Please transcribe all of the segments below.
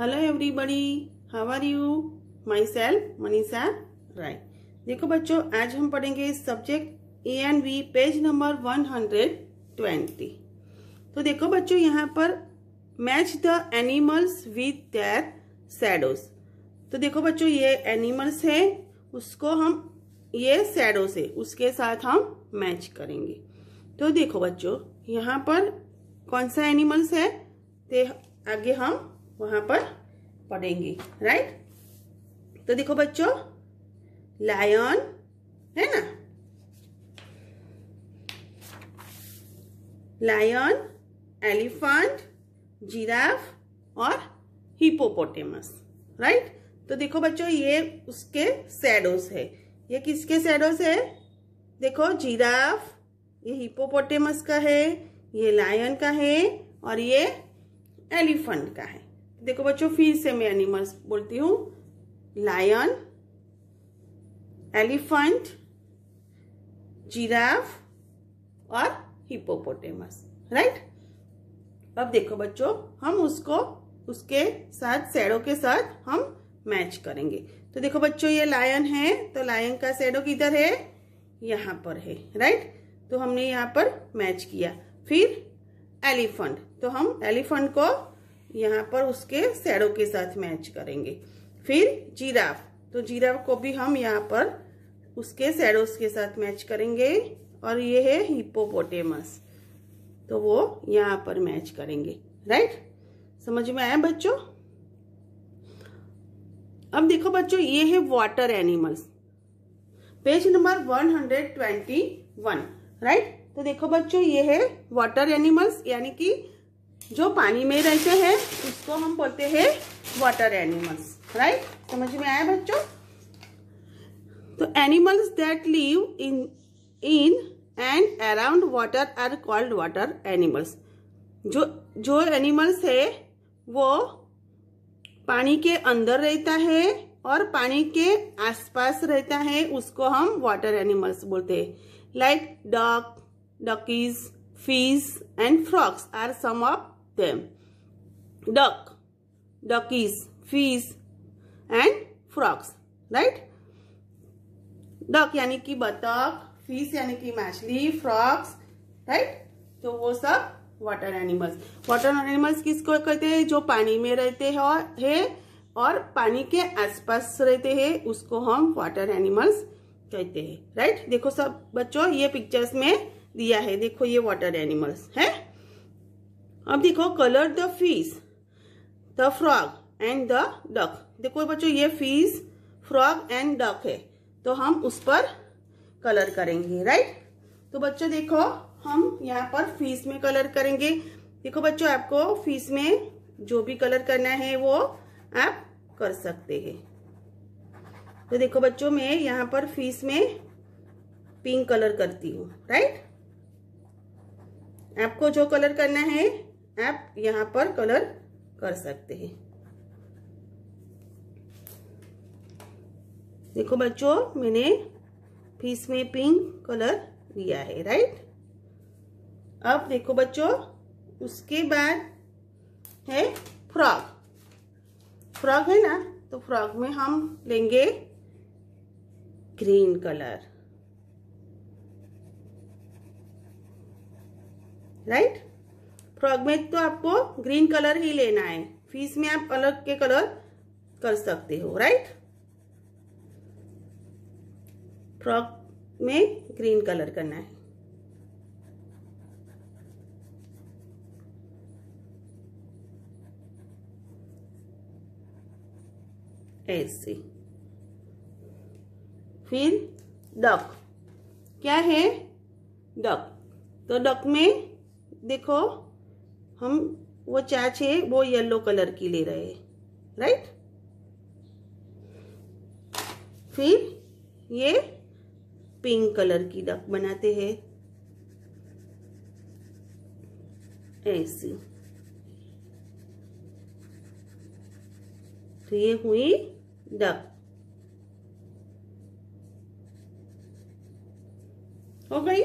hello everybody how are you myself Manisha Rai देखो बच्चों आज हम पढ़ेंगे subject A and B page number 120 तो देखो बच्चों यहाँ पर match the animals with their shadows तो देखो बच्चों ये एनिमल्स है उसको हम ये सैडो से उसके साथ हम मैच करेंगे तो देखो बच्चों यहाँ पर कौन सा एनिमल्स है ते आगे हम वहां पर पढ़ेंगे राइट तो देखो बच्चों लायन है ना लायन एलिफेंट जिराफ और हिपोपोटेमस राइट तो देखो बच्चों ये उसके सैडोस है ये किसके सैडोस है देखो जिराफ ये हिपोपोटेमस का है ये लायन का है और ये एलिफेंट का है देखो बच्चों फिर से मैं एनिमल्स बोलती हूँ लायन एलिफेंट जिराफ और हिपोपोटेमस राइट अब देखो बच्चों हम उसको उसके साथ सैडो के साथ हम मैच करेंगे तो देखो बच्चों ये लायन है तो लायन का सैडो किधर है यहाँ पर है राइट तो हमने यहाँ पर मैच किया फिर एलिफेंट तो हम एलिफेंट को यहाँ पर उसके सैडो के साथ मैच करेंगे फिर जीराफ तो जीराफ को भी हम यहाँ पर उसके सैडोस के साथ मैच करेंगे और ये है हिपोपोटेमस तो वो यहाँ पर मैच करेंगे राइट समझ में आया बच्चों अब देखो बच्चों ये है water animals page number 121 right तो देखो बच्चों ये है वाटर एनिमल्स यानी कि जो पानी में रहते हैं उसको हम बोलते हैं वाटर एनिमल्स राइट समझ में आया बच्चों तो animals that live in in and around water are called water animals जो जो एनिमल्स है वो पानी के अंदर रहता है और पानी के आसपास रहता है उसको हम वाटर एनिमल्स बोलते हैं like duck duckies fish and frogs are some of them duck duckies fish and frogs right duck yani ki बतख फिश यानी कि मछली फ्रॉक्स राइट तो वो सब वाटर एनिमल्स वाटर एनिमल्स किसको कहते हैं जो पानी में रहते हैं और hai और पानी के आसपास रहते हैं उसको हम वाटर एनिमल्स कहते हैं राइट देखो सब बच्चों ये पिक्चर्स में दिया है देखो ये वाटर एनिमल्स है अब देखो colour the fish the frog and the duck देखो बच्चों ये फीस फ्रॉग एंड डक है तो हम उस पर कलर करेंगे राइट तो बच्चों देखो हम यहाँ पर फीस में कलर करेंगे देखो बच्चों आपको फीस में जो भी कलर करना है वो आप कर सकते हैं तो देखो बच्चों मैं यहाँ पर फीस में पिंक कलर करती हूँ राइट आपको जो कलर करना है आप यहाँ पर कलर कर सकते हैं देखो बच्चों मैंने फीस में पिंक कलर लिया है राइट अब देखो बच्चों उसके बाद है फ्रॉक फ्रॉक है ना तो फ्रॉक में हम लेंगे ग्रीन कलर राइट फ्रॉक में तो आपको ग्रीन कलर ही लेना है फीस में आप अलग के कलर कर सकते हो राइट फ्रॉक में ग्रीन कलर करना है ऐसे फिर डक क्या है डक तो डक में देखो हम वो चैच है वो येलो कलर की ले रहे हैं राइट फिर ये पिंक कलर की डक बनाते हैं ऐसी तो ये हुई डक हो गई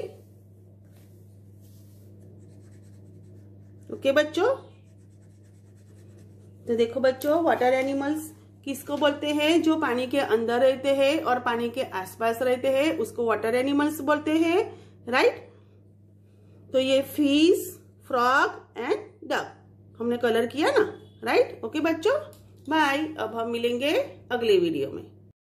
ओके बच्चों तो देखो बच्चों वाटर एनिमल्स किसको बोलते हैं जो पानी के अंदर रहते हैं और पानी के आसपास रहते हैं उसको वाटर एनिमल्स बोलते हैं राइट तो ये फीस फ्रॉग एंड डग हमने कलर किया ना राइट ओके बच्चों बाय अब हम मिलेंगे अगले वीडियो में